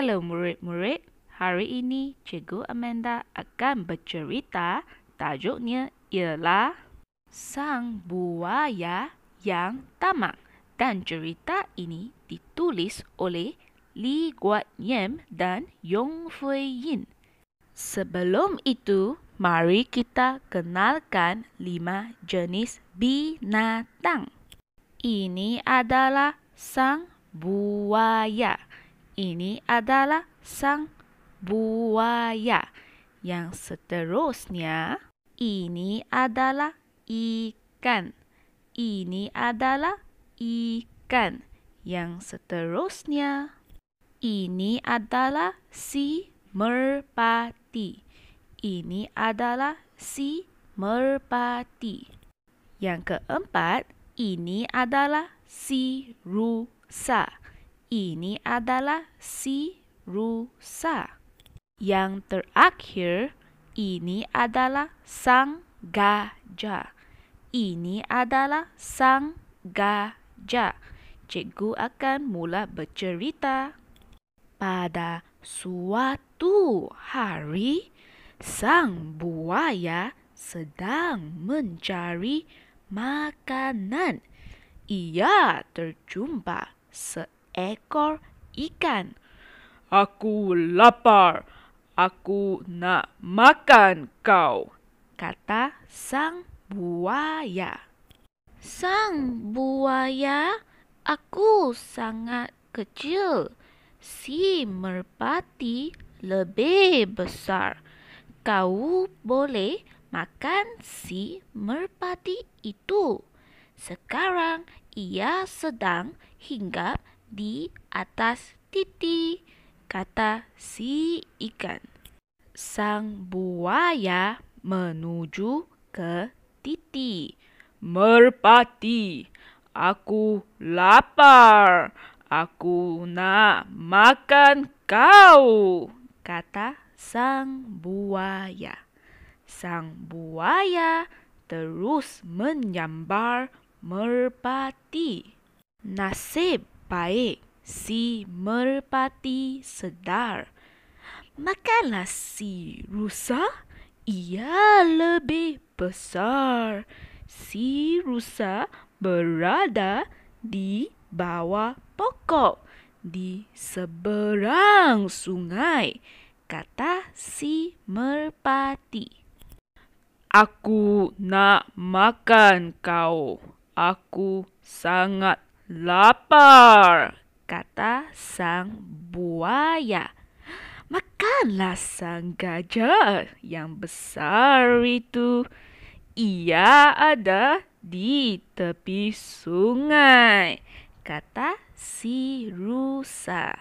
Hello murid-murid. Hari ini Cikgu Amanda akan bercerita tajuknya ialah Sang Buaya yang Tamak. Dan cerita ini ditulis oleh Li Guanyem dan Yong Fei Yin. Sebelum itu, mari kita kenalkan lima jenis binatang. Ini adalah sang buaya ini adalah sang buaya. Yang seterusnya, ini adalah ikan. Ini adalah ikan. Yang seterusnya, ini adalah si merpati. Ini adalah si merpati. Yang keempat, ini adalah si rusa ini adalah si rusa. Yang terakhir, ini adalah sang gajah. Ini adalah sang gajah. Cikgu akan mula bercerita. Pada suatu hari, sang buaya sedang mencari makanan. Ia terjumpa seorang ekor ikan. Aku lapar. Aku nak makan kau. Kata sang buaya. Sang buaya, aku sangat kecil. Si merpati lebih besar. Kau boleh makan si merpati itu. Sekarang ia sedang hinggap di atas titi, kata si ikan. Sang buaya menuju ke titi. Merpati, aku lapar. Aku nak makan kau, kata sang buaya. Sang buaya terus menyambar merpati. Nasib baik. Si merpati sedar. Makanlah si rusa, ia lebih besar. Si rusa berada di bawah pokok di seberang sungai, kata si merpati. Aku nak makan kau. Aku sangat Lapar, kata sang buaya. Makanlah sang gajah yang besar itu. Ia ada di tepi sungai, kata si rusa.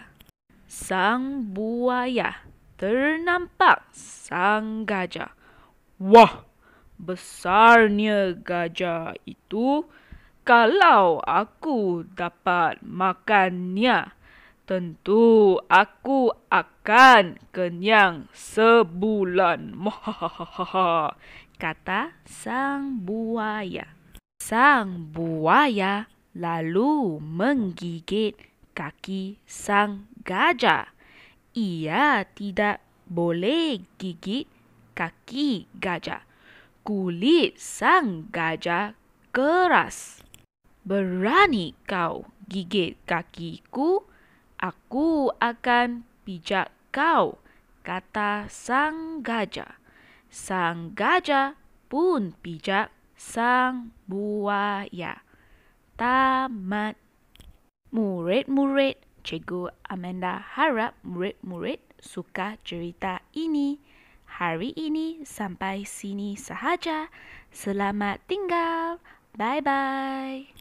Sang buaya ternampak sang gajah. Wah, besarnya gajah itu kalau aku dapat makannya, tentu aku akan kenyang sebulan. Kata sang buaya. Sang buaya lalu menggigit kaki sang gajah. Ia tidak boleh gigit kaki gajah. Kulit sang gajah keras. Berani kau gigit kakiku, aku akan pijak kau, kata sang gajah. Sang gajah pun pijak sang buaya. Tamat. Murid-murid, Cikgu Amanda harap murid-murid suka cerita ini. Hari ini sampai sini sahaja. Selamat tinggal. Bye-bye.